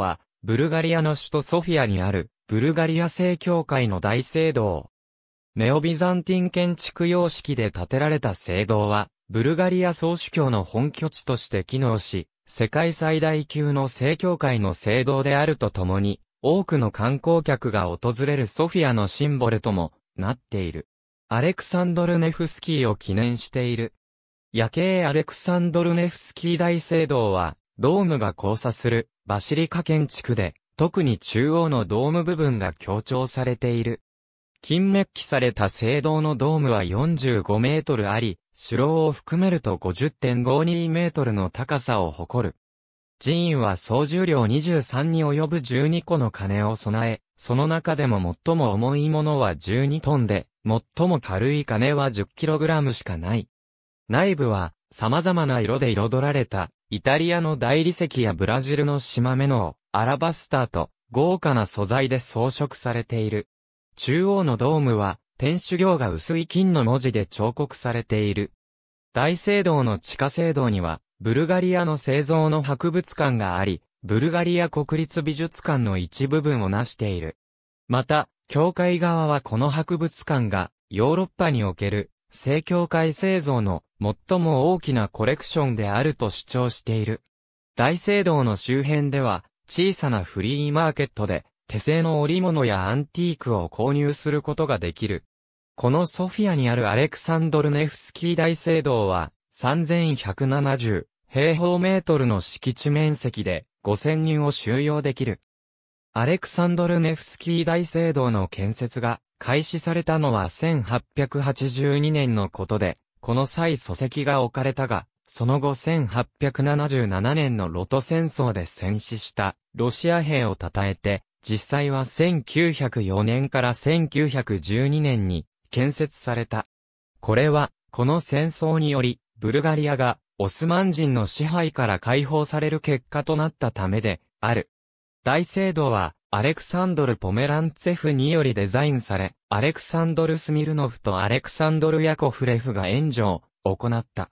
は、ブルガリアの首都ソフィアにある、ブルガリア正教会の大聖堂。ネオビザンティン建築様式で建てられた聖堂は、ブルガリア総主教の本拠地として機能し、世界最大級の正教会の聖堂であるとともに、多くの観光客が訪れるソフィアのシンボルともなっている。アレクサンドル・ネフスキーを記念している。夜景アレクサンドル・ネフスキー大聖堂は、ドームが交差するバシリカ建築で、特に中央のドーム部分が強調されている。金メッキされた聖堂のドームは45メートルあり、城を含めると50.52メートルの高さを誇る。寺院は総重量23に及ぶ12個の鐘を備え、その中でも最も重いものは12トンで、最も軽い鐘は1 0ラムしかない。内部は様々な色で彩られたイタリアの大理石やブラジルの島目のアラバスターと豪華な素材で装飾されている。中央のドームは天守行が薄い金の文字で彫刻されている。大聖堂の地下聖堂にはブルガリアの製造の博物館があり、ブルガリア国立美術館の一部分を成している。また、教会側はこの博物館がヨーロッパにおける正教会製造の最も大きなコレクションであると主張している。大聖堂の周辺では小さなフリーマーケットで手製の織物やアンティークを購入することができる。このソフィアにあるアレクサンドルネフスキー大聖堂は3170平方メートルの敷地面積で5000人を収容できる。アレクサンドルネフスキー大聖堂の建設が開始されたのは1882年のことで、この際礎石が置かれたが、その後1877年のロト戦争で戦死したロシア兵を称えて、実際は1904年から1912年に建設された。これは、この戦争により、ブルガリアがオスマン人の支配から解放される結果となったためで、ある。大聖堂は、アレクサンドル・ポメランツェフによりデザインされ、アレクサンドル・スミルノフとアレクサンドル・ヤコフレフが援助を行った。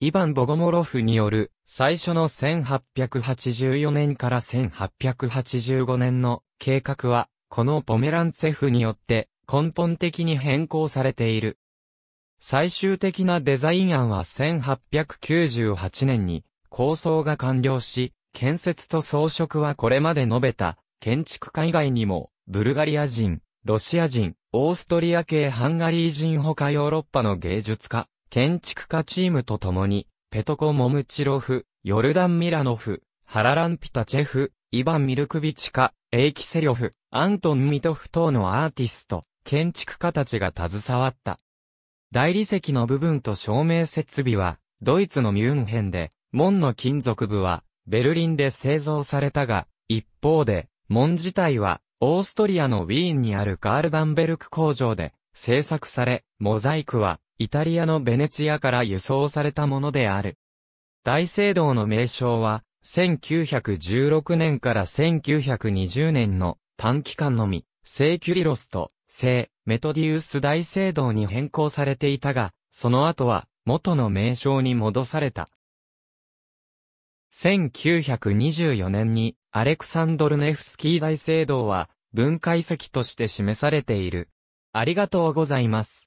イヴァン・ボゴモロフによる最初の1884年から1885年の計画は、このポメランツェフによって根本的に変更されている。最終的なデザイン案は1898年に構想が完了し、建設と装飾はこれまで述べた建築家以外にも、ブルガリア人、ロシア人、オーストリア系ハンガリー人他ヨーロッパの芸術家、建築家チームと共に、ペトコ・モムチロフ、ヨルダン・ミラノフ、ハララン・ピタチェフ、イバン・ミルクビチカ、エイキ・セリョフ、アントン・ミトフ等のアーティスト、建築家たちが携わった。大理石の部分と照明設備は、ドイツのミュンヘンで、門の金属部は、ベルリンで製造されたが、一方で、門自体は、オーストリアのウィーンにあるカールバンベルク工場で製作され、モザイクは、イタリアのベネツィアから輸送されたものである。大聖堂の名称は、1916年から1920年の短期間のみ、聖キュリロスと聖メトディウス大聖堂に変更されていたが、その後は元の名称に戻された。1924年にアレクサンドルネフスキー大聖堂は、文化遺跡として示されている。ありがとうございます。